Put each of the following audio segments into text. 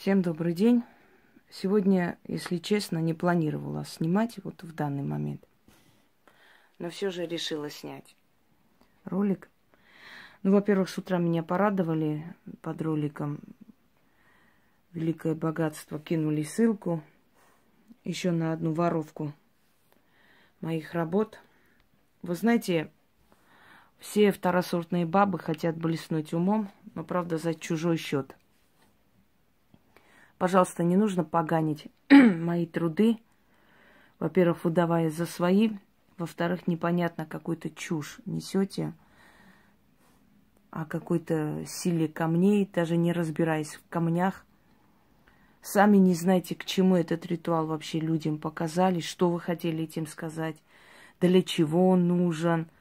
Всем добрый день. Сегодня, если честно, не планировала снимать вот в данный момент. Но все же решила снять ролик. Ну, во-первых, с утра меня порадовали под роликом. Великое богатство кинули ссылку еще на одну воровку моих работ. Вы знаете, все второсортные бабы хотят блеснуть умом, но правда за чужой счет. Пожалуйста, не нужно поганить мои труды. Во-первых, выдавая за свои. Во-вторых, непонятно, какую-то чушь несете о а какой-то силе камней, даже не разбираясь в камнях. Сами не знаете, к чему этот ритуал вообще людям показали, что вы хотели этим сказать, для чего он нужен –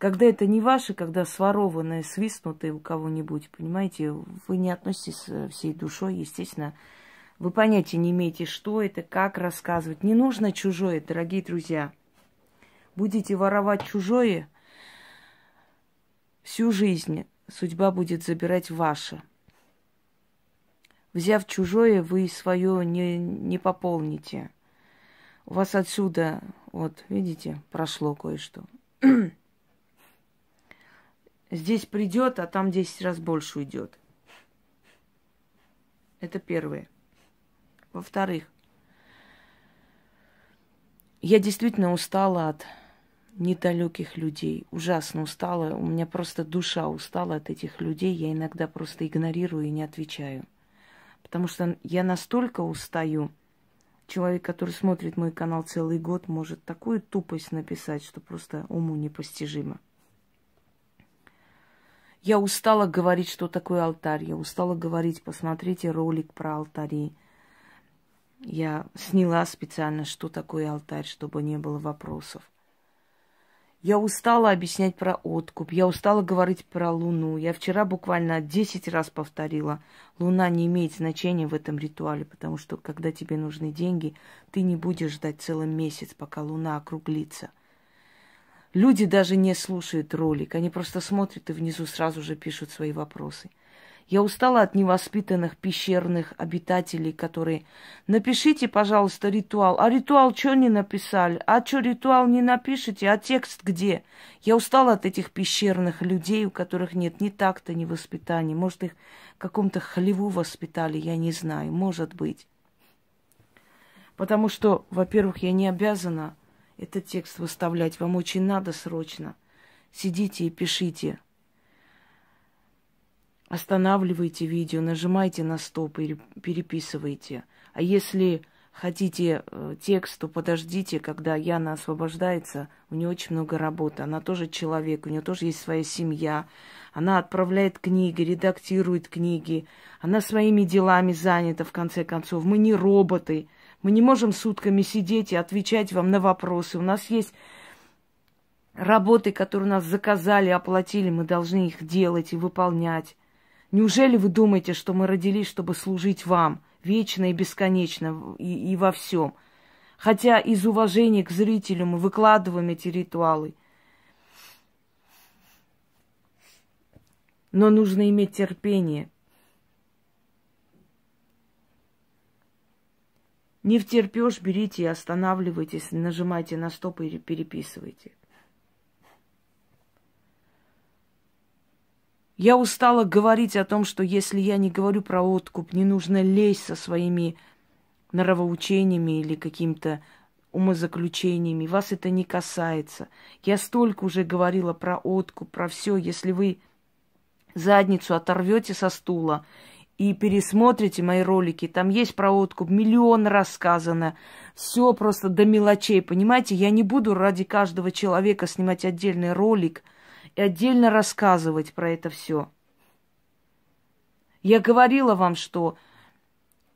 когда это не ваше, когда сворованное, свистнутое у кого-нибудь, понимаете, вы не относитесь э, всей душой, естественно, вы понятия не имеете, что это, как рассказывать. Не нужно чужое, дорогие друзья. Будете воровать чужое всю жизнь, судьба будет забирать ваше. Взяв чужое, вы свое не, не пополните. У вас отсюда, вот, видите, прошло кое-что. Здесь придет, а там 10 раз больше уйдет. Это первое. Во-вторых, я действительно устала от недалеких людей. Ужасно устала. У меня просто душа устала от этих людей. Я иногда просто игнорирую и не отвечаю. Потому что я настолько устаю. Человек, который смотрит мой канал целый год, может такую тупость написать, что просто уму непостижимо. Я устала говорить, что такое алтарь. Я устала говорить, посмотрите ролик про алтари. Я сняла специально, что такое алтарь, чтобы не было вопросов. Я устала объяснять про откуп, я устала говорить про Луну. Я вчера буквально 10 раз повторила, Луна не имеет значения в этом ритуале, потому что когда тебе нужны деньги, ты не будешь ждать целый месяц, пока Луна округлится. Люди даже не слушают ролик, они просто смотрят и внизу сразу же пишут свои вопросы. Я устала от невоспитанных пещерных обитателей, которые... Напишите, пожалуйста, ритуал. А ритуал что не написали? А что ритуал не напишите? А текст где? Я устала от этих пещерных людей, у которых нет ни такта, ни воспитания. Может, их в каком-то хлеву воспитали, я не знаю. Может быть. Потому что, во-первых, я не обязана этот текст выставлять. Вам очень надо срочно. Сидите и пишите. Останавливайте видео, нажимайте на стоп и переписывайте. А если хотите э, текст, то подождите, когда Яна освобождается. У нее очень много работы. Она тоже человек, у нее тоже есть своя семья. Она отправляет книги, редактирует книги. Она своими делами занята, в конце концов. Мы не роботы. Мы не можем сутками сидеть и отвечать вам на вопросы. У нас есть работы, которые нас заказали, оплатили, мы должны их делать и выполнять. Неужели вы думаете, что мы родились, чтобы служить вам вечно и бесконечно и, и во всем? Хотя из уважения к зрителю мы выкладываем эти ритуалы. Но нужно иметь терпение – Не втерпешь, берите и останавливайтесь, нажимайте на стоп и переписывайте. Я устала говорить о том, что если я не говорю про откуп, не нужно лезть со своими нравоучениями или каким-то умозаключениями. Вас это не касается. Я столько уже говорила про откуп, про все. Если вы задницу оторвете со стула и пересмотрите мои ролики. Там есть про откуп, миллион рассказано. Все просто до мелочей, понимаете? Я не буду ради каждого человека снимать отдельный ролик и отдельно рассказывать про это все. Я говорила вам, что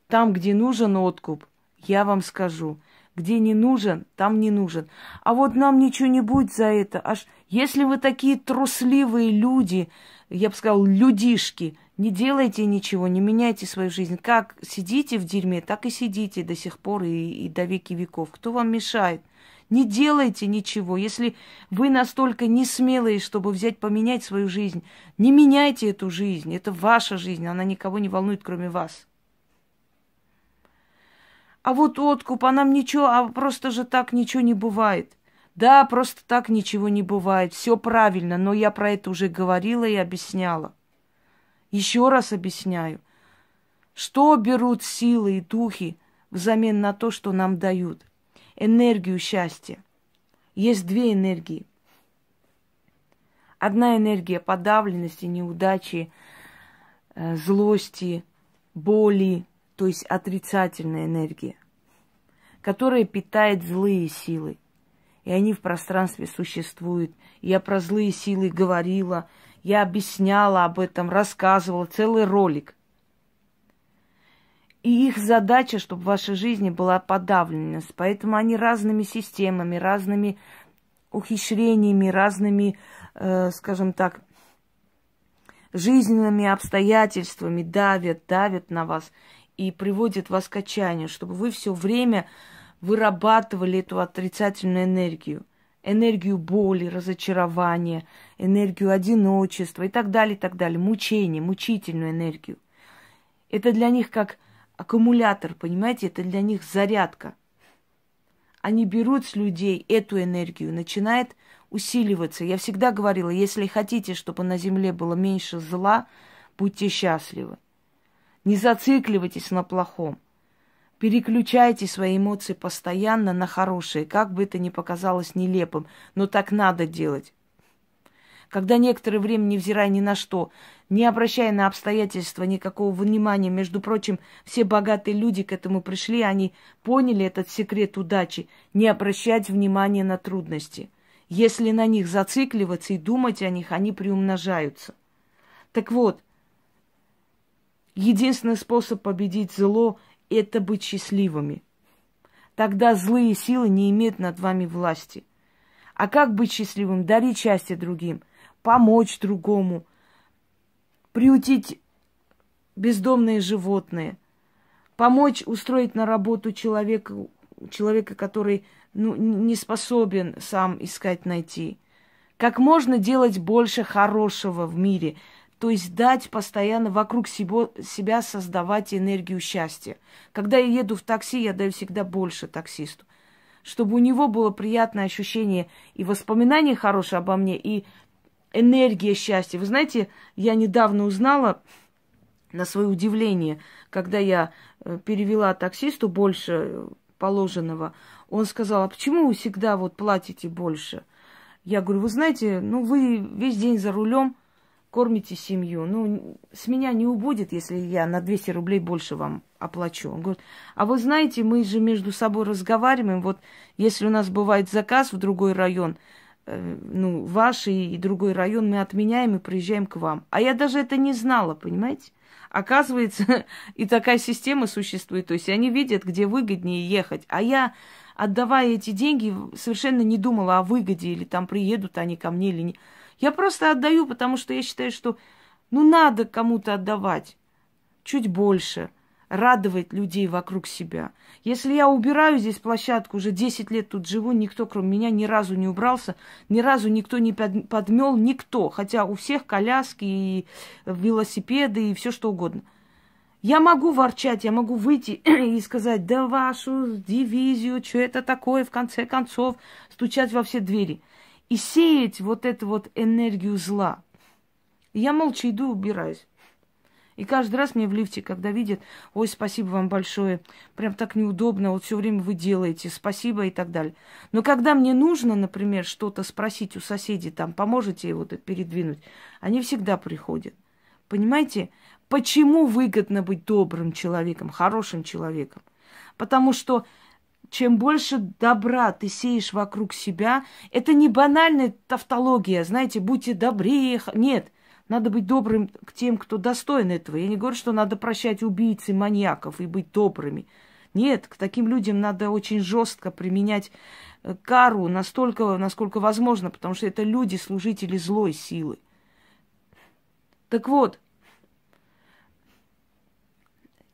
там, где нужен откуп, я вам скажу. Где не нужен, там не нужен. А вот нам ничего не будет за это. Аж если вы такие трусливые люди, я бы сказал, людишки. Не делайте ничего, не меняйте свою жизнь. Как сидите в дерьме, так и сидите до сих пор и, и до веки веков. Кто вам мешает? Не делайте ничего. Если вы настолько не смелые, чтобы взять, поменять свою жизнь, не меняйте эту жизнь. Это ваша жизнь, она никого не волнует, кроме вас. А вот откуп, а нам ничего, а просто же так ничего не бывает. Да, просто так ничего не бывает. Все правильно, но я про это уже говорила и объясняла. Еще раз объясняю. Что берут силы и духи взамен на то, что нам дают? Энергию счастья. Есть две энергии. Одна энергия подавленности, неудачи, э, злости, боли, то есть отрицательная энергия, которая питает злые силы – и они в пространстве существуют. Я про злые силы говорила, я объясняла об этом, рассказывала, целый ролик. И их задача, чтобы в вашей жизни была подавленность, Поэтому они разными системами, разными ухищрениями, разными, э, скажем так, жизненными обстоятельствами давят, давят на вас и приводят вас к отчаянию, чтобы вы все время вырабатывали эту отрицательную энергию. Энергию боли, разочарования, энергию одиночества и так далее, и так далее. Мучение, мучительную энергию. Это для них как аккумулятор, понимаете? Это для них зарядка. Они берут с людей эту энергию, начинает усиливаться. Я всегда говорила, если хотите, чтобы на земле было меньше зла, будьте счастливы. Не зацикливайтесь на плохом. Переключайте свои эмоции постоянно на хорошие, как бы это ни показалось нелепым, но так надо делать. Когда некоторое время, невзирая ни на что, не обращая на обстоятельства никакого внимания, между прочим, все богатые люди к этому пришли, они поняли этот секрет удачи, не обращать внимания на трудности. Если на них зацикливаться и думать о них, они приумножаются. Так вот, единственный способ победить зло это быть счастливыми. Тогда злые силы не имеют над вами власти. А как быть счастливым? Дарить счастье другим, помочь другому, приютить бездомные животные, помочь устроить на работу человека, человека, который ну, не способен сам искать, найти. Как можно делать больше хорошего в мире – то есть дать постоянно вокруг себя, себя создавать энергию счастья. Когда я еду в такси, я даю всегда больше таксисту. Чтобы у него было приятное ощущение и воспоминания хорошие обо мне, и энергия счастья. Вы знаете, я недавно узнала, на свое удивление, когда я э, перевела таксисту больше э, положенного, он сказал, а почему вы всегда вот платите больше? Я говорю, вы знаете, ну вы весь день за рулем, кормите семью. Ну, с меня не убудет, если я на 200 рублей больше вам оплачу. Он говорит, а вы знаете, мы же между собой разговариваем. Вот если у нас бывает заказ в другой район, э, ну, ваш и другой район мы отменяем и приезжаем к вам. А я даже это не знала, понимаете? Оказывается, и такая система существует. То есть они видят, где выгоднее ехать. А я, отдавая эти деньги, совершенно не думала о выгоде, или там приедут они ко мне, или не... Я просто отдаю, потому что я считаю, что ну надо кому-то отдавать чуть больше, радовать людей вокруг себя. Если я убираю здесь площадку, уже 10 лет тут живу, никто кроме меня ни разу не убрался, ни разу никто не подмел, никто, хотя у всех коляски и велосипеды и все что угодно. Я могу ворчать, я могу выйти и сказать, да вашу дивизию, что это такое, в конце концов, стучать во все двери – и сеять вот эту вот энергию зла. И я молча иду, убираюсь. И каждый раз мне в лифте, когда видят, ой, спасибо вам большое, прям так неудобно, вот все время вы делаете, спасибо и так далее. Но когда мне нужно, например, что-то спросить у соседей, там, поможете его передвинуть, они всегда приходят. Понимаете, почему выгодно быть добрым человеком, хорошим человеком? Потому что чем больше добра ты сеешь вокруг себя, это не банальная тавтология, знаете, будьте добрее. Нет, надо быть добрым к тем, кто достоин этого. Я не говорю, что надо прощать убийцы, маньяков и быть добрыми. Нет, к таким людям надо очень жестко применять э, кару настолько, насколько возможно, потому что это люди, служители злой силы. Так вот,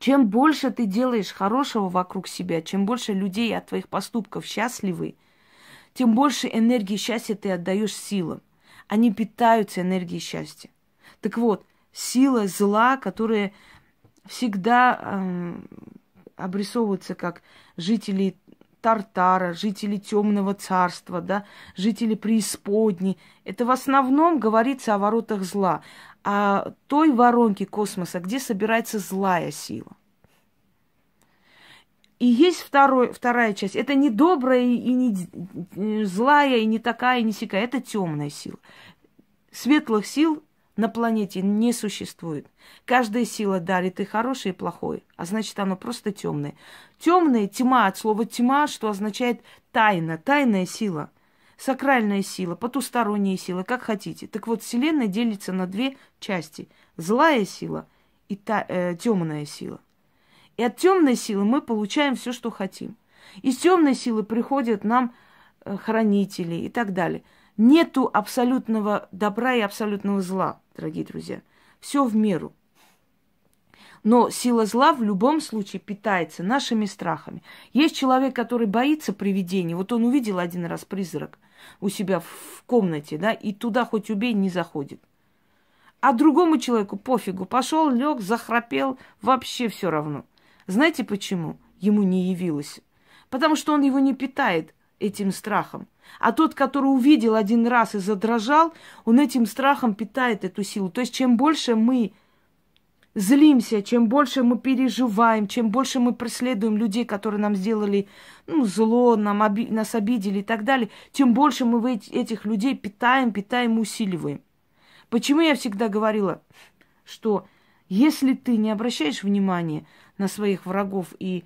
чем больше ты делаешь хорошего вокруг себя, чем больше людей от твоих поступков счастливы, тем больше энергии счастья ты отдаешь силам. Они питаются энергией счастья. Так вот, сила зла, которая всегда э, обрисовывается как жители Тартара, жители Темного Царства, да, жители преисподней. Это в основном говорится о воротах зла а той воронке космоса, где собирается злая сила. И есть второй, вторая часть. Это не добрая и не э, злая, и не такая, и не сякая. Это темная сила. Светлых сил на планете не существует. Каждая сила дарит и хорошее, и плохое, а значит, оно просто темное. Темное тьма от слова тьма, что означает тайна, тайная сила – Сакральная сила, потусторонняя сила, как хотите. Так вот, Вселенная делится на две части. Злая сила и та, э, темная сила. И от темной силы мы получаем все, что хотим. Из темной силы приходят нам э, хранители и так далее. Нету абсолютного добра и абсолютного зла, дорогие друзья. Все в меру. Но сила зла в любом случае питается нашими страхами. Есть человек, который боится привидений. Вот он увидел один раз призрак – у себя в комнате, да, и туда хоть убей, не заходит. А другому человеку пофигу, пошел, лег, захрапел, вообще все равно. Знаете почему ему не явилось? Потому что он его не питает этим страхом. А тот, который увидел один раз и задрожал, он этим страхом питает эту силу. То есть чем больше мы злимся, чем больше мы переживаем, чем больше мы преследуем людей, которые нам сделали ну, зло, нам оби- нас обидели и так далее, тем больше мы этих людей питаем, питаем, усиливаем. Почему я всегда говорила, что если ты не обращаешь внимания на своих врагов и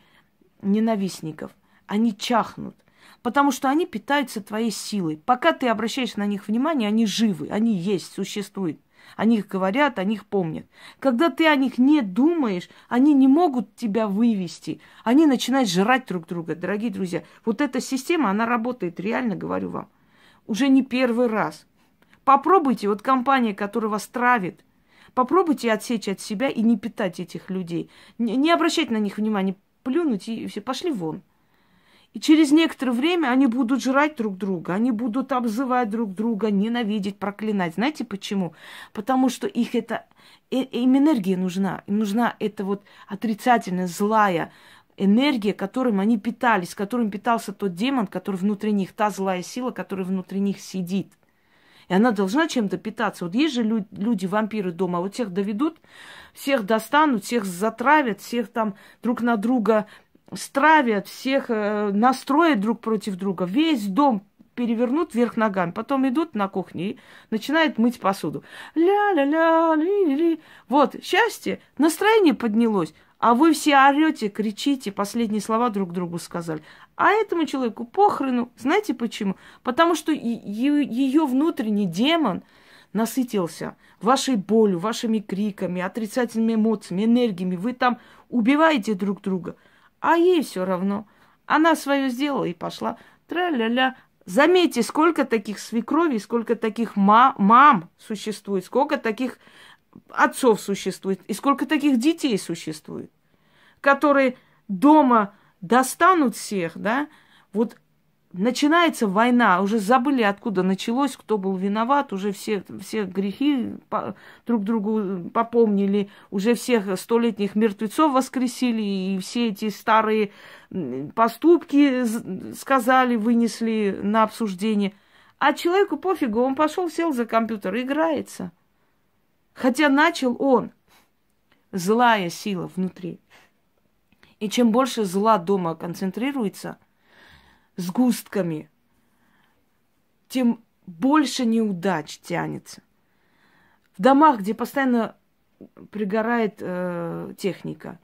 ненавистников, они чахнут, потому что они питаются твоей силой. Пока ты обращаешь на них внимание, они живы, они есть, существуют о них говорят, о них помнят. Когда ты о них не думаешь, они не могут тебя вывести. Они начинают жрать друг друга, дорогие друзья. Вот эта система, она работает, реально говорю вам. Уже не первый раз. Попробуйте, вот компания, которая вас травит, попробуйте отсечь от себя и не питать этих людей. Не, не обращать на них внимания, плюнуть и все, пошли вон. И через некоторое время они будут жрать друг друга, они будут обзывать друг друга, ненавидеть, проклинать. Знаете почему? Потому что их это, э, им энергия нужна. Им нужна эта вот отрицательная, злая энергия, которым они питались, которым питался тот демон, который внутри них, та злая сила, которая внутри них сидит. И она должна чем-то питаться. Вот есть же люди, вампиры дома, вот всех доведут, всех достанут, всех затравят, всех там друг на друга стравят всех, э, настроят друг против друга, весь дом перевернут вверх ногами, потом идут на кухню, и начинают мыть посуду. Ля-ля-ля, ли-ли-ли. Вот, счастье, настроение поднялось, а вы все орете, кричите, последние слова друг другу сказали. А этому человеку похрену. Знаете почему? Потому что ее внутренний демон насытился вашей болью, вашими криками, отрицательными эмоциями, энергиями. Вы там убиваете друг друга – а ей все равно. Она свое сделала и пошла. Тра-ля-ля. Заметьте, сколько таких свекровей, сколько таких ма- мам существует, сколько таких отцов существует и сколько таких детей существует, которые дома достанут всех, да, вот начинается война, уже забыли, откуда началось, кто был виноват, уже все, все грехи по, друг другу попомнили, уже всех столетних мертвецов воскресили, и все эти старые поступки сказали, вынесли на обсуждение. А человеку пофигу, он пошел, сел за компьютер, играется. Хотя начал он. Злая сила внутри. И чем больше зла дома концентрируется – сгустками, тем больше неудач тянется. В домах, где постоянно пригорает э, техника,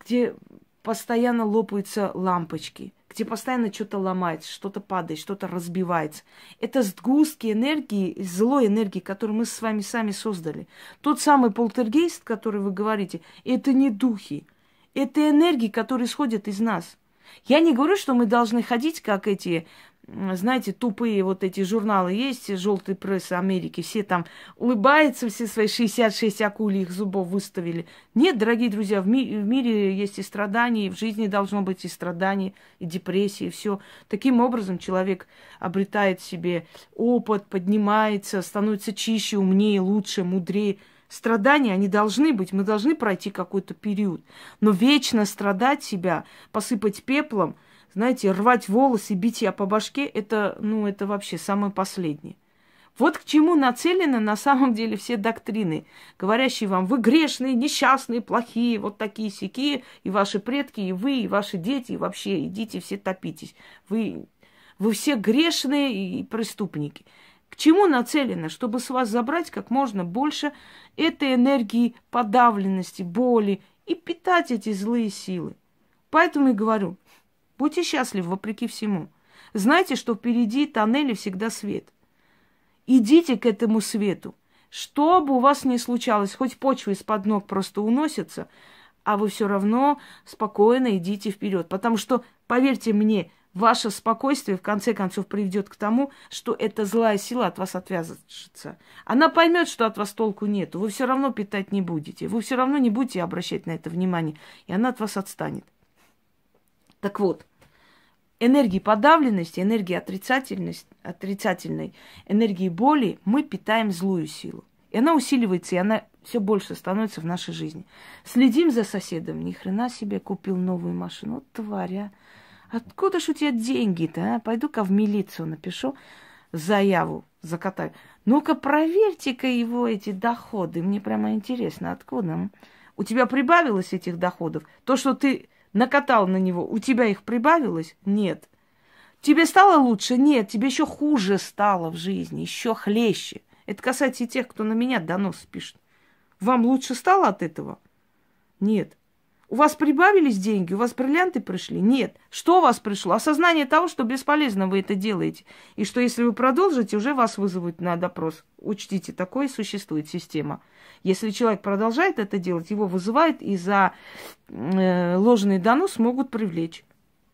где постоянно лопаются лампочки, где постоянно что-то ломается, что-то падает, что-то разбивается. Это сгустки энергии, злой энергии, которую мы с вами сами создали. Тот самый полтергейст, который вы говорите, это не духи. Это энергии, которые исходят из нас – я не говорю, что мы должны ходить, как эти, знаете, тупые вот эти журналы есть, желтый пресс Америки, все там улыбаются, все свои 66 их зубов выставили. Нет, дорогие друзья, в, ми- в мире есть и страдания, и в жизни должно быть и страдания, и депрессии, и все. Таким образом человек обретает себе опыт, поднимается, становится чище, умнее, лучше, мудрее – Страдания, они должны быть, мы должны пройти какой-то период. Но вечно страдать себя, посыпать пеплом, знаете, рвать волосы, бить я по башке, это, ну, это вообще самое последнее. Вот к чему нацелены на самом деле все доктрины, говорящие вам, вы грешные, несчастные, плохие, вот такие сики, и ваши предки, и вы, и ваши дети, и вообще идите все топитесь. Вы, вы все грешные и преступники. К чему нацелено? Чтобы с вас забрать как можно больше этой энергии подавленности, боли и питать эти злые силы. Поэтому и говорю, будьте счастливы вопреки всему. Знайте, что впереди тоннели всегда свет. Идите к этому свету. Что бы у вас ни случалось, хоть почва из-под ног просто уносится, а вы все равно спокойно идите вперед. Потому что, поверьте мне, ваше спокойствие в конце концов приведет к тому, что эта злая сила от вас отвяжется. Она поймет, что от вас толку нет. Вы все равно питать не будете. Вы все равно не будете обращать на это внимание. И она от вас отстанет. Так вот, энергии подавленности, энергии отрицательности, отрицательной, энергии боли мы питаем злую силу. И она усиливается, и она все больше становится в нашей жизни. Следим за соседом. Ни хрена себе купил новую машину. Вот тварь, а. Откуда ж у тебя деньги-то, а? Пойду-ка в милицию напишу заяву, закатаю. Ну-ка, проверьте-ка его эти доходы. Мне прямо интересно, откуда? У тебя прибавилось этих доходов? То, что ты накатал на него, у тебя их прибавилось? Нет. Тебе стало лучше? Нет. Тебе еще хуже стало в жизни, еще хлеще. Это касается и тех, кто на меня донос пишет. Вам лучше стало от этого? Нет. У вас прибавились деньги, у вас бриллианты пришли? Нет. Что у вас пришло? Осознание того, что бесполезно вы это делаете. И что если вы продолжите, уже вас вызовут на допрос. Учтите, такое существует система. Если человек продолжает это делать, его вызывают и за э, ложный донос могут привлечь.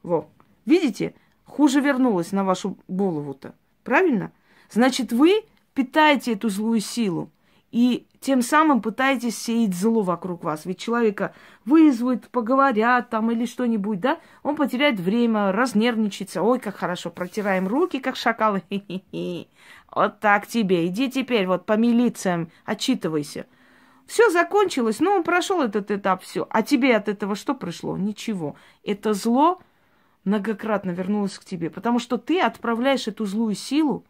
Во. Видите? Хуже вернулось на вашу голову-то. Правильно? Значит, вы питаете эту злую силу. И тем самым пытаетесь сеять зло вокруг вас. Ведь человека вызовут, поговорят там или что-нибудь, да? Он потеряет время, разнервничается. Ой, как хорошо, протираем руки, как шакалы. Вот так тебе. Иди теперь вот по милициям, отчитывайся. Все закончилось, ну, он прошел этот этап, все. А тебе от этого что пришло? Ничего. Это зло многократно вернулось к тебе, потому что ты отправляешь эту злую силу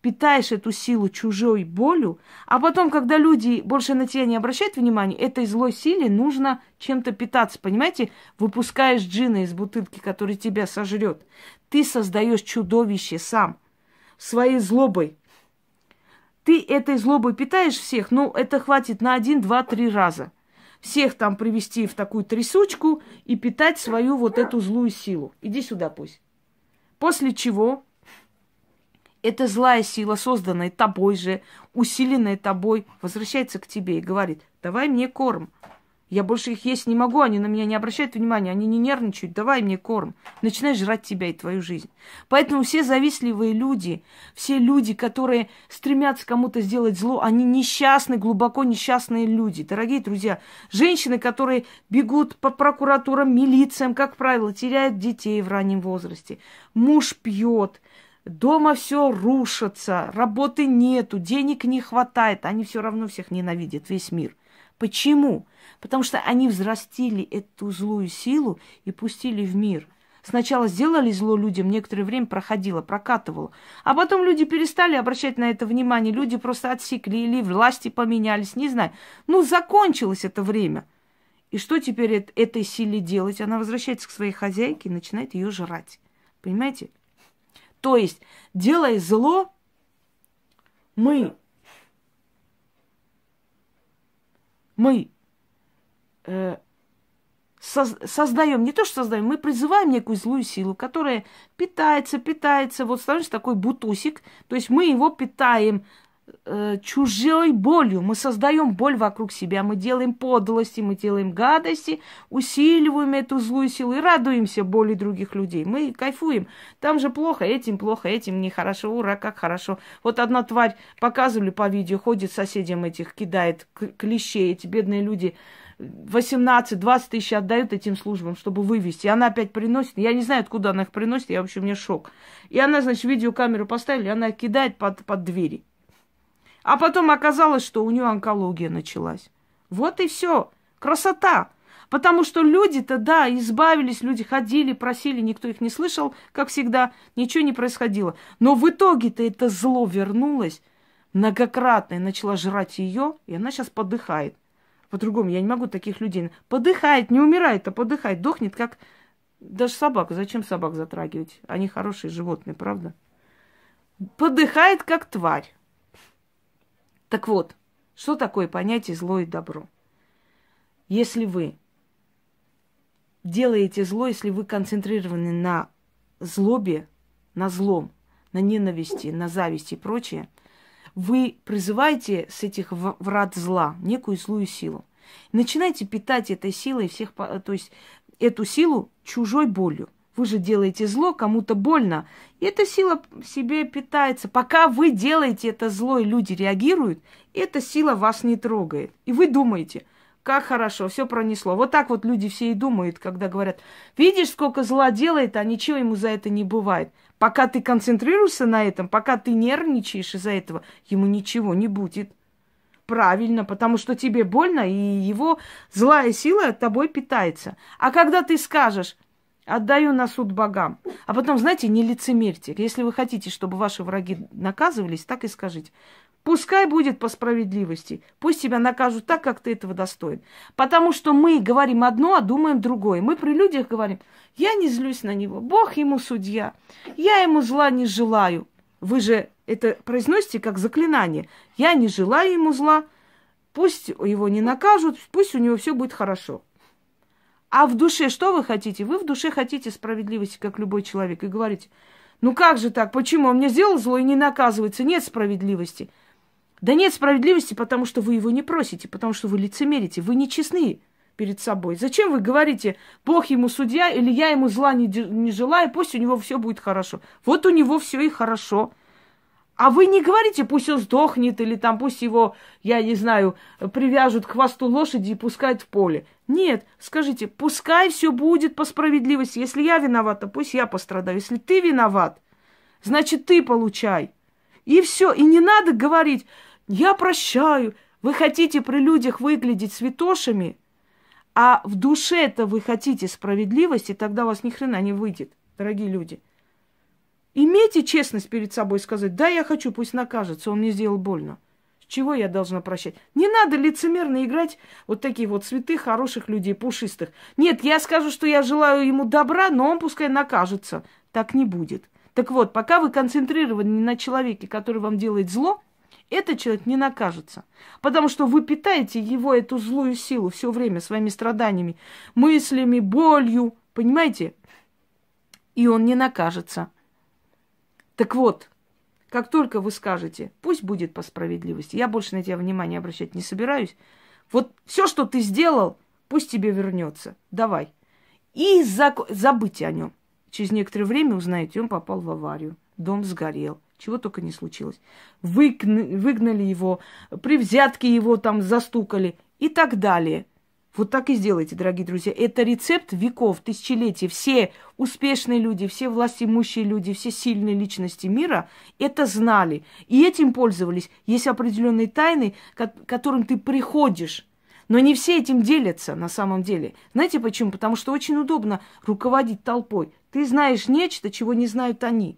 питаешь эту силу чужой болью, а потом, когда люди больше на тебя не обращают внимания, этой злой силе нужно чем-то питаться, понимаете? Выпускаешь джина из бутылки, который тебя сожрет. Ты создаешь чудовище сам, своей злобой. Ты этой злобой питаешь всех, ну, это хватит на один, два, три раза. Всех там привести в такую трясучку и питать свою вот эту злую силу. Иди сюда пусть. После чего эта злая сила, созданная тобой же, усиленная тобой, возвращается к тебе и говорит, давай мне корм. Я больше их есть не могу, они на меня не обращают внимания, они не нервничают, давай мне корм. Начинай жрать тебя и твою жизнь. Поэтому все завистливые люди, все люди, которые стремятся кому-то сделать зло, они несчастны, глубоко несчастные люди. Дорогие друзья, женщины, которые бегут по прокуратурам, милициям, как правило, теряют детей в раннем возрасте. Муж пьет, Дома все рушится, работы нету, денег не хватает. Они все равно всех ненавидят, весь мир. Почему? Потому что они взрастили эту злую силу и пустили в мир. Сначала сделали зло людям, некоторое время проходило, прокатывало. А потом люди перестали обращать на это внимание. Люди просто отсекли или власти поменялись, не знаю. Ну, закончилось это время. И что теперь этой силе делать? Она возвращается к своей хозяйке и начинает ее жрать. Понимаете? То есть, делая зло, мы, мы э, создаем, не то что создаем, мы призываем некую злую силу, которая питается, питается, вот становится такой бутусик, то есть мы его питаем э, чужой болью. Мы создаем боль вокруг себя, мы делаем подлости, мы делаем гадости, усиливаем эту злую силу и радуемся боли других людей. Мы кайфуем. Там же плохо, этим плохо, этим нехорошо, ура, как хорошо. Вот одна тварь показывали по видео, ходит соседям этих, кидает клещей, эти бедные люди 18-20 тысяч отдают этим службам, чтобы вывести. И она опять приносит. Я не знаю, откуда она их приносит. Я, вообще общем, мне шок. И она, значит, видеокамеру поставили, она кидает под, под двери. А потом оказалось, что у нее онкология началась. Вот и все. Красота. Потому что люди-то, да, избавились, люди ходили, просили, никто их не слышал, как всегда, ничего не происходило. Но в итоге-то это зло вернулось многократно и начала жрать ее, и она сейчас подыхает. По-другому, я не могу таких людей... Подыхает, не умирает, а подыхает, дохнет, как даже собака. Зачем собак затрагивать? Они хорошие животные, правда? Подыхает, как тварь. Так вот, что такое понятие зло и добро? Если вы делаете зло, если вы концентрированы на злобе, на злом, на ненависти, на зависти и прочее, вы призываете с этих врат зла некую злую силу. Начинайте питать этой силой всех, то есть эту силу чужой болью – вы же делаете зло, кому-то больно. И эта сила себе питается. Пока вы делаете это зло, и люди реагируют, эта сила вас не трогает. И вы думаете, как хорошо, все пронесло. Вот так вот люди все и думают, когда говорят, видишь, сколько зла делает, а ничего ему за это не бывает. Пока ты концентрируешься на этом, пока ты нервничаешь из-за этого, ему ничего не будет. Правильно, потому что тебе больно, и его злая сила от тобой питается. А когда ты скажешь, Отдаю на суд богам. А потом, знаете, не лицемерьте. Если вы хотите, чтобы ваши враги наказывались, так и скажите. Пускай будет по справедливости. Пусть тебя накажут так, как ты этого достоин. Потому что мы говорим одно, а думаем другое. Мы при людях говорим, я не злюсь на него, Бог ему судья, я ему зла не желаю. Вы же это произносите как заклинание. Я не желаю ему зла, пусть его не накажут, пусть у него все будет хорошо. А в душе что вы хотите? Вы в душе хотите справедливости, как любой человек, и говорите, ну как же так, почему? Он мне сделал зло и не наказывается, нет справедливости. Да нет справедливости, потому что вы его не просите, потому что вы лицемерите, вы нечестны перед собой. Зачем вы говорите, Бог ему судья или я ему зла не, не желаю, пусть у него все будет хорошо. Вот у него все и хорошо. А вы не говорите, пусть он сдохнет, или там пусть его, я не знаю, привяжут к хвосту лошади и пускают в поле. Нет, скажите, пускай все будет по справедливости. Если я виновата, пусть я пострадаю. Если ты виноват, значит, ты получай. И все. И не надо говорить, я прощаю. Вы хотите при людях выглядеть святошами, а в душе это вы хотите справедливости, тогда у вас ни хрена не выйдет, дорогие люди. Имейте честность перед собой сказать, да, я хочу, пусть накажется, он мне сделал больно. С чего я должна прощать? Не надо лицемерно играть вот такие вот святых, хороших людей, пушистых. Нет, я скажу, что я желаю ему добра, но он пускай накажется. Так не будет. Так вот, пока вы концентрированы на человеке, который вам делает зло, этот человек не накажется. Потому что вы питаете его, эту злую силу все время своими страданиями, мыслями, болью. Понимаете? И он не накажется. Так вот, как только вы скажете, пусть будет по справедливости, я больше на тебя внимания обращать не собираюсь, вот все, что ты сделал, пусть тебе вернется. Давай. И зак... забыть о нем. Через некоторое время узнаете, он попал в аварию. Дом сгорел. Чего только не случилось. Выгнали его, при взятке его там застукали и так далее. Вот так и сделайте, дорогие друзья. Это рецепт веков, тысячелетий. Все успешные люди, все властимущие люди, все сильные личности мира это знали. И этим пользовались. Есть определенные тайны, к которым ты приходишь. Но не все этим делятся на самом деле. Знаете почему? Потому что очень удобно руководить толпой. Ты знаешь нечто, чего не знают они.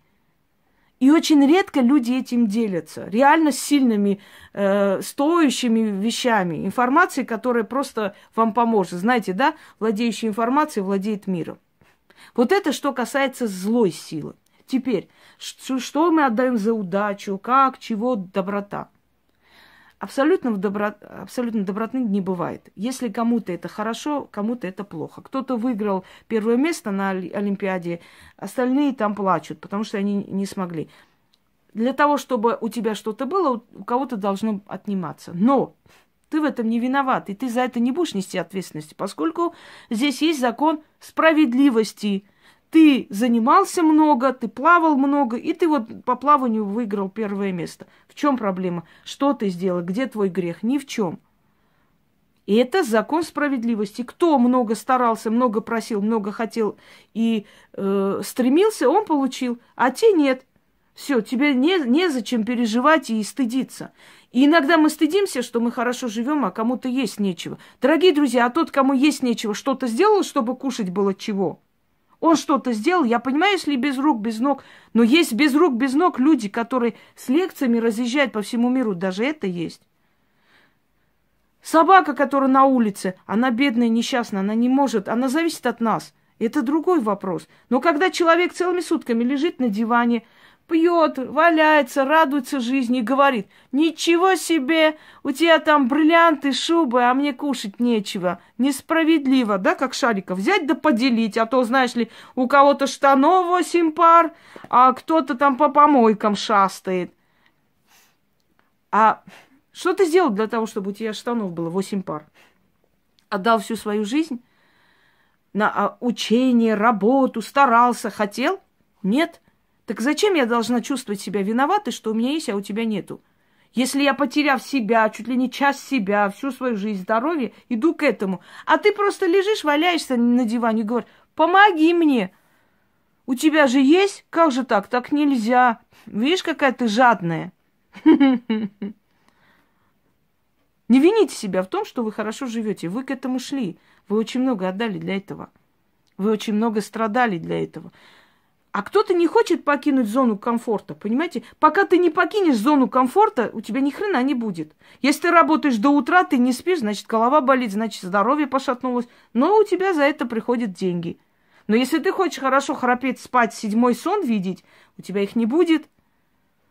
И очень редко люди этим делятся. Реально сильными, э, стоящими вещами. Информацией, которая просто вам поможет. Знаете, да? Владеющий информацией владеет миром. Вот это что касается злой силы. Теперь, что мы отдаем за удачу, как, чего, доброта. Абсолютно, в добро... Абсолютно добротны не бывает. Если кому-то это хорошо, кому-то это плохо. Кто-то выиграл первое место на Олимпиаде, остальные там плачут, потому что они не смогли. Для того, чтобы у тебя что-то было, у кого-то должно отниматься. Но ты в этом не виноват, и ты за это не будешь нести ответственности, поскольку здесь есть закон справедливости ты занимался много, ты плавал много, и ты вот по плаванию выиграл первое место. В чем проблема? Что ты сделал? Где твой грех? Ни в чем. И это закон справедливости. Кто много старался, много просил, много хотел и э, стремился, он получил, а те нет. Все, тебе не, незачем переживать и стыдиться. И иногда мы стыдимся, что мы хорошо живем, а кому-то есть нечего. Дорогие друзья, а тот, кому есть нечего, что-то сделал, чтобы кушать было чего? Он что-то сделал, я понимаю, если без рук, без ног, но есть без рук, без ног люди, которые с лекциями разъезжают по всему миру, даже это есть. Собака, которая на улице, она бедная, несчастная, она не может, она зависит от нас. Это другой вопрос. Но когда человек целыми сутками лежит на диване, пьет, валяется, радуется жизни и говорит, ничего себе, у тебя там бриллианты, шубы, а мне кушать нечего. Несправедливо, да, как шарика, взять да поделить, а то, знаешь ли, у кого-то штанов 8 пар, а кто-то там по помойкам шастает. А что ты сделал для того, чтобы у тебя штанов было 8 пар? Отдал всю свою жизнь на а, учение, работу, старался, хотел? Нет – так зачем я должна чувствовать себя виноватой, что у меня есть, а у тебя нету? Если я, потеряв себя, чуть ли не часть себя, всю свою жизнь, здоровье, иду к этому. А ты просто лежишь, валяешься на диване и говоришь, помоги мне. У тебя же есть? Как же так? Так нельзя. Видишь, какая ты жадная. Не вините себя в том, что вы хорошо живете. Вы к этому шли. Вы очень много отдали для этого. Вы очень много страдали для этого. А кто-то не хочет покинуть зону комфорта, понимаете? Пока ты не покинешь зону комфорта, у тебя ни хрена не будет. Если ты работаешь до утра, ты не спишь, значит, голова болит, значит, здоровье пошатнулось. Но у тебя за это приходят деньги. Но если ты хочешь хорошо храпеть, спать, седьмой сон видеть, у тебя их не будет.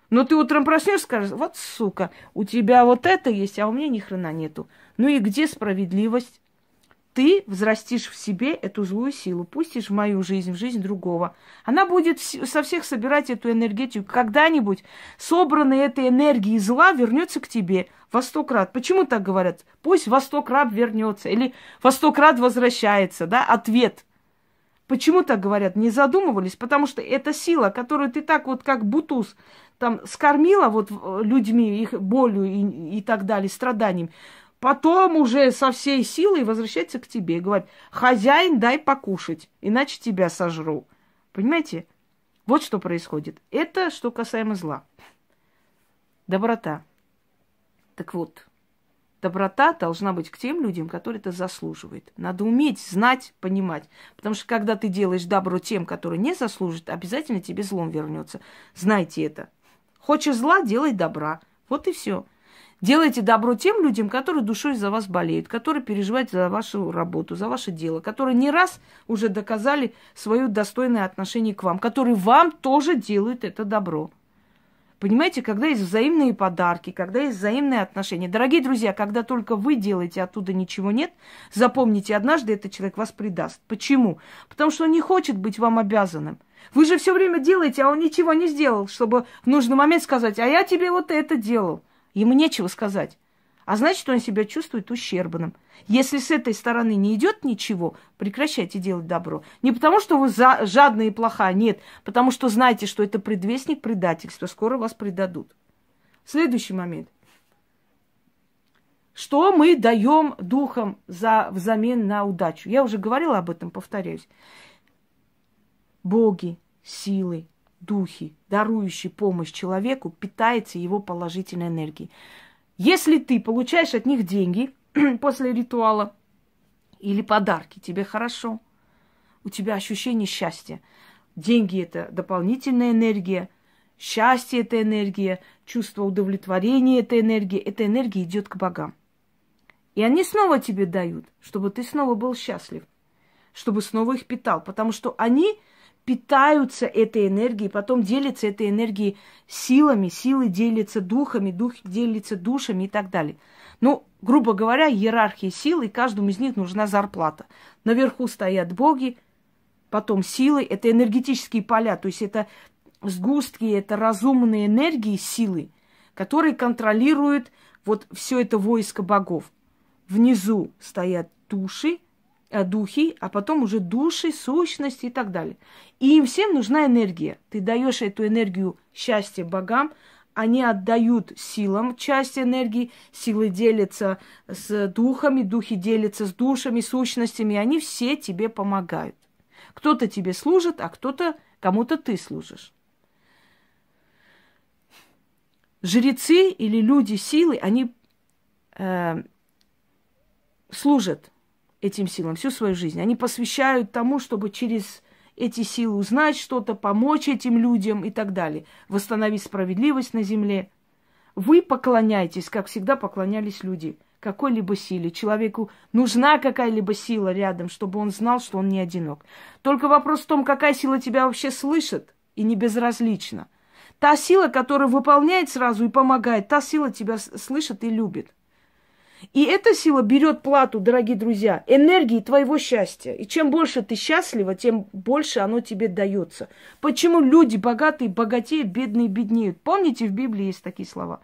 Но ты утром проснешься, скажешь, вот сука, у тебя вот это есть, а у меня ни хрена нету. Ну и где справедливость? ты взрастишь в себе эту злую силу, пустишь в мою жизнь, в жизнь другого. Она будет со всех собирать эту энергетику. Когда-нибудь собранная этой энергией зла вернется к тебе во сто крат. Почему так говорят? Пусть во сто крат вернется или во сто крат возвращается, да, ответ. Почему так говорят? Не задумывались, потому что эта сила, которую ты так вот как бутуз там скормила вот э, людьми, их болью и, и так далее, страданием, Потом уже со всей силой возвращается к тебе и говорит, хозяин, дай покушать, иначе тебя сожру. Понимаете? Вот что происходит. Это что касаемо зла. Доброта. Так вот, доброта должна быть к тем людям, которые это заслуживают. Надо уметь знать, понимать. Потому что когда ты делаешь добро тем, которые не заслужат, обязательно тебе злом вернется. Знайте это. Хочешь зла, делай добра. Вот и все. Делайте добро тем людям, которые душой за вас болеют, которые переживают за вашу работу, за ваше дело, которые не раз уже доказали свое достойное отношение к вам, которые вам тоже делают это добро. Понимаете, когда есть взаимные подарки, когда есть взаимные отношения. Дорогие друзья, когда только вы делаете, оттуда ничего нет, запомните, однажды этот человек вас предаст. Почему? Потому что он не хочет быть вам обязанным. Вы же все время делаете, а он ничего не сделал, чтобы в нужный момент сказать, а я тебе вот это делал. Ему нечего сказать. А значит, он себя чувствует ущербным. Если с этой стороны не идет ничего, прекращайте делать добро. Не потому, что вы за, жадные и плоха, нет. Потому что знаете, что это предвестник предательства. Скоро вас предадут. Следующий момент. Что мы даем духам за, взамен на удачу? Я уже говорила об этом, повторяюсь. Боги, силы, духи, дарующие помощь человеку, питается его положительной энергией. Если ты получаешь от них деньги после ритуала или подарки, тебе хорошо. У тебя ощущение счастья. Деньги – это дополнительная энергия, счастье – это энергия, чувство удовлетворения – это энергия. Эта энергия идет к богам. И они снова тебе дают, чтобы ты снова был счастлив, чтобы снова их питал, потому что они – питаются этой энергией, потом делятся этой энергией силами, силы делятся духами, дух делятся душами и так далее. Ну, грубо говоря, иерархия сил, и каждому из них нужна зарплата. Наверху стоят боги, потом силы, это энергетические поля, то есть это сгустки, это разумные энергии силы, которые контролируют вот все это войско богов. Внизу стоят души, Э, духи, а потом уже души, сущности и так далее. И им всем нужна энергия. Ты даешь эту энергию счастья богам, они отдают силам часть энергии, силы делятся с духами, духи делятся с душами, сущностями, они все тебе помогают. Кто-то тебе служит, а кто-то кому-то ты служишь. Жрецы или люди силы, они э, служат этим силам всю свою жизнь. Они посвящают тому, чтобы через эти силы узнать что-то, помочь этим людям и так далее, восстановить справедливость на земле. Вы поклоняетесь, как всегда поклонялись люди, какой-либо силе. Человеку нужна какая-либо сила рядом, чтобы он знал, что он не одинок. Только вопрос в том, какая сила тебя вообще слышит и не безразлична. Та сила, которая выполняет сразу и помогает, та сила тебя слышит и любит. И эта сила берет плату, дорогие друзья, энергии твоего счастья. И чем больше ты счастлива, тем больше оно тебе дается. Почему люди богатые богатеют, бедные беднеют? Помните, в Библии есть такие слова.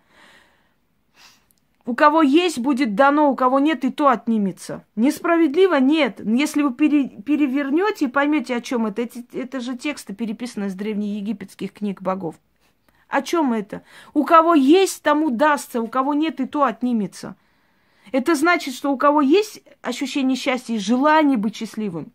У кого есть, будет дано, у кого нет, и то отнимется. Несправедливо? Нет. Если вы пере, перевернете и поймете, о чем это, это, это же тексты переписаны из древнеегипетских книг богов. О чем это? У кого есть, тому дастся, у кого нет, и то отнимется. Это значит, что у кого есть ощущение счастья и желание быть счастливым,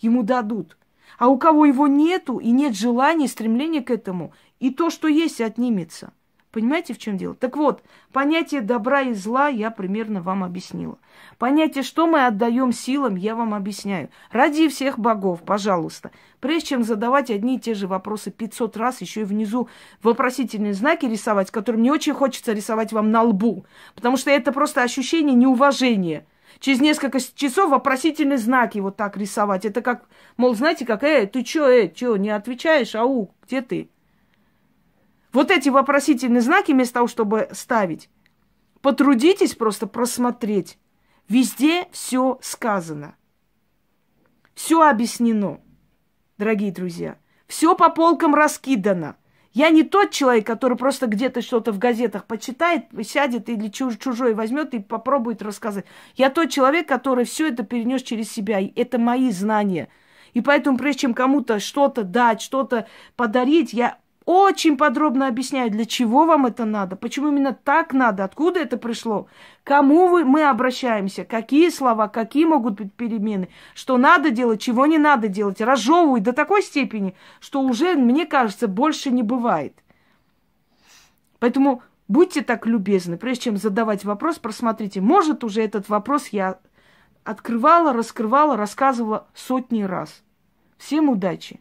ему дадут. А у кого его нету и нет желания, стремления к этому, и то, что есть, отнимется. Понимаете, в чем дело? Так вот, понятие добра и зла я примерно вам объяснила. Понятие, что мы отдаем силам, я вам объясняю. Ради всех богов, пожалуйста. Прежде чем задавать одни и те же вопросы 500 раз, еще и внизу вопросительные знаки рисовать, которым мне очень хочется рисовать вам на лбу. Потому что это просто ощущение неуважения. Через несколько часов вопросительные знаки вот так рисовать. Это как, мол, знаете, как, э, ты чё, э, чё, не отвечаешь, ау, где ты? Вот эти вопросительные знаки, вместо того, чтобы ставить, потрудитесь просто просмотреть. Везде все сказано. Все объяснено, дорогие друзья. Все по полкам раскидано. Я не тот человек, который просто где-то что-то в газетах почитает, сядет или чуж- чужой возьмет и попробует рассказать. Я тот человек, который все это перенес через себя. И это мои знания. И поэтому, прежде чем кому-то что-то дать, что-то подарить, я очень подробно объясняю, для чего вам это надо, почему именно так надо, откуда это пришло, кому вы, мы обращаемся, какие слова, какие могут быть перемены, что надо делать, чего не надо делать. Разжевываю до такой степени, что уже, мне кажется, больше не бывает. Поэтому будьте так любезны, прежде чем задавать вопрос, просмотрите. Может, уже этот вопрос я открывала, раскрывала, рассказывала сотни раз. Всем удачи!